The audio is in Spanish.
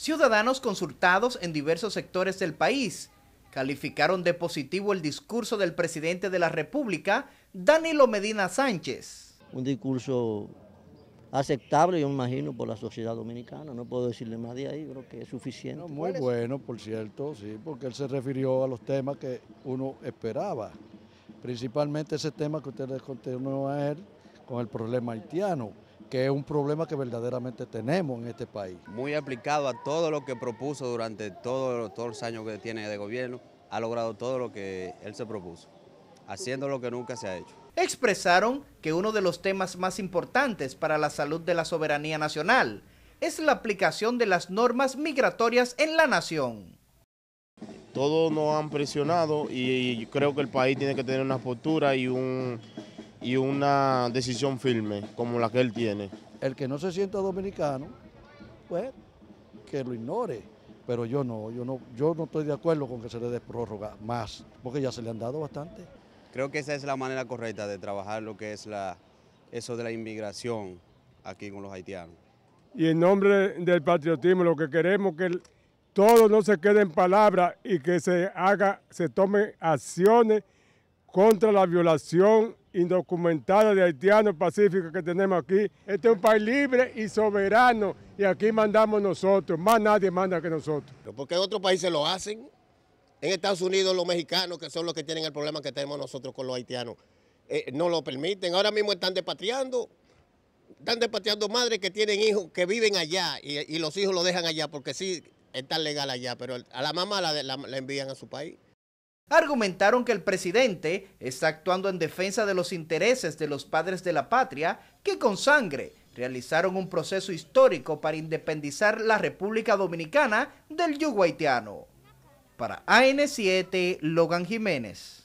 Ciudadanos consultados en diversos sectores del país calificaron de positivo el discurso del presidente de la República, Danilo Medina Sánchez. Un discurso aceptable, yo me imagino, por la sociedad dominicana. No puedo decirle más de ahí, creo que es suficiente. muy bueno, por cierto, sí, porque él se refirió a los temas que uno esperaba. Principalmente ese tema que usted le a él con el problema haitiano que es un problema que verdaderamente tenemos en este país. Muy aplicado a todo lo que propuso durante todos, los años que tiene de gobierno, ha logrado todo lo que él se propuso, haciendo lo que nunca se ha hecho. Expresaron que uno de los temas más importantes para la salud de la soberanía nacional es la aplicación de las normas migratorias en la nación. Todos nos han presionado y creo que el país tiene que tener una postura y un y una decisión firme como la que él tiene. El que no se sienta dominicano, pues que lo ignore. Pero yo no, yo no, yo no estoy de acuerdo con que se le dé prórroga más, porque ya se le han dado bastante. Creo que esa es la manera correcta de trabajar lo que es la, eso de la inmigración aquí con los haitianos. Y en nombre del patriotismo, lo que queremos es que todo no se quede en palabras y que se haga, se tomen acciones contra la violación indocumentada de haitianos pacíficos que tenemos aquí. Este es un país libre y soberano y aquí mandamos nosotros, más nadie manda que nosotros. porque otros países lo hacen. En Estados Unidos los mexicanos, que son los que tienen el problema que tenemos nosotros con los haitianos, eh, no lo permiten. Ahora mismo están despatriando, están despatriando madres que tienen hijos, que viven allá y, los hijos lo dejan allá porque sí, está legal allá, pero a la mamá la envían a su país argumentaron que el presidente está actuando en defensa de los intereses de los padres de la patria que con sangre realizaron un proceso histórico para independizar la República Dominicana del yugo Para AN7, Logan Jiménez.